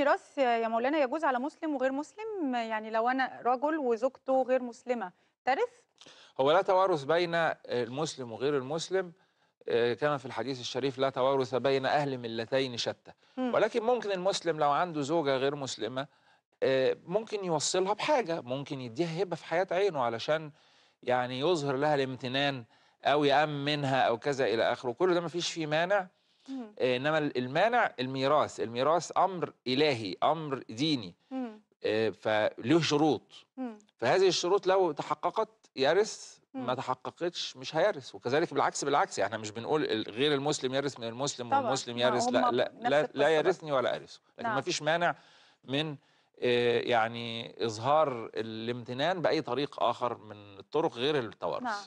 ميراث يا مولانا يجوز على مسلم وغير مسلم يعني لو انا رجل وزوجته غير مسلمه ترث هو لا توارث بين المسلم وغير المسلم آه، كما في الحديث الشريف لا توارث بين اهل ملتين شتى ولكن ممكن المسلم لو عنده زوجه غير مسلمه آه، ممكن يوصلها بحاجه ممكن يديها هبه في حياه عينه علشان يعني يظهر لها الامتنان او يامنها او كذا الى اخره كل ده ما فيش فيه مانع آه، انما المانع الميراث الميراث امر الهي امر ديني آه، فله شروط فهذه الشروط لو تحققت يرث ما تحققتش مش هيرث وكذلك بالعكس بالعكس احنا يعني مش بنقول غير المسلم يرث من المسلم والمسلم يرث لا لا لا, لا يرثني ولا ارثه لكن ما نعم. فيش مانع من آه، يعني اظهار الامتنان باي طريق اخر من الطرق غير التوارث نعم.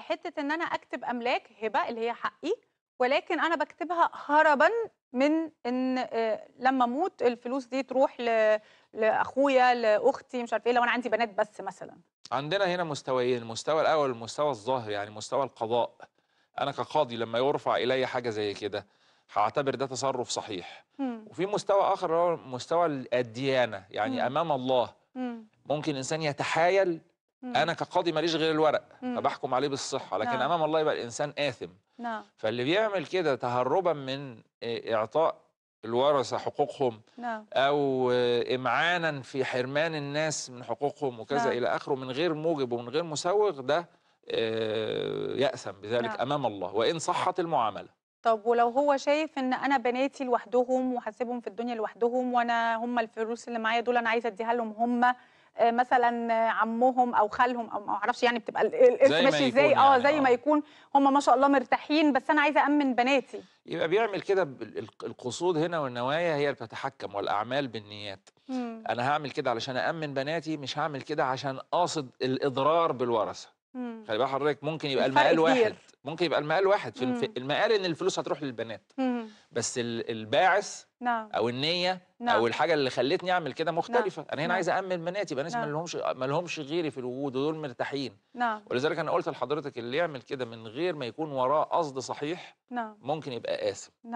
حته ان انا اكتب املاك هبه اللي هي حقي ولكن انا بكتبها هربا من ان آه، لما اموت الفلوس دي تروح لاخويا لاختي مش عارف ايه لو انا عندي بنات بس مثلا عندنا هنا مستويين المستوى الاول المستوى الظاهر يعني مستوى القضاء انا كقاضي لما يرفع الي حاجه زي كده هعتبر ده تصرف صحيح مم. وفي مستوى اخر هو مستوى الديانه يعني مم. امام الله مم. ممكن انسان يتحايل مم. انا كقاضي ماليش غير الورق فبحكم عليه بالصحه لكن نعم. امام الله يبقى الانسان اثم نعم فاللي بيعمل كده تهربا من اعطاء الورثه حقوقهم نعم. او امعانا في حرمان الناس من حقوقهم وكذا نعم. الى اخره من غير موجب ومن غير مسوغ ده ياثم بذلك نعم. امام الله وان صحت المعامله طب ولو هو شايف ان انا بناتي لوحدهم وهسيبهم في الدنيا لوحدهم وانا هم الفلوس اللي معايا دول انا عايزه اديها لهم هم آه، مثلا عمهم او خالهم او ما اعرفش يعني بتبقى الاسم ماشي ازاي اه يعني، زي ما آه. يكون هم ما شاء الله مرتاحين بس انا عايزه امن بناتي يبقى بيعمل كده القصود هنا والنوايا هي اللي بتتحكم والاعمال بالنيات مم. انا هعمل كده علشان امن بناتي مش هعمل كده عشان قاصد الاضرار بالورثه خلي بال حضرتك ممكن يبقى المقال واحد ممكن يبقى المقال واحد في المقال ان الفلوس هتروح للبنات مم. بس الباعث نعم او النيه نعم. او الحاجه اللي خلتني اعمل كده نعم. مختلفه نعم. انا هنا نعم. عايز اامن بناتي يبقى ناس نعم. ما لهمش ما لهمش غيري في الوجود ودول مرتاحين نعم. ولذلك انا قلت لحضرتك اللي يعمل كده من غير ما يكون وراه قصد صحيح نعم. ممكن يبقى قاسي نعم.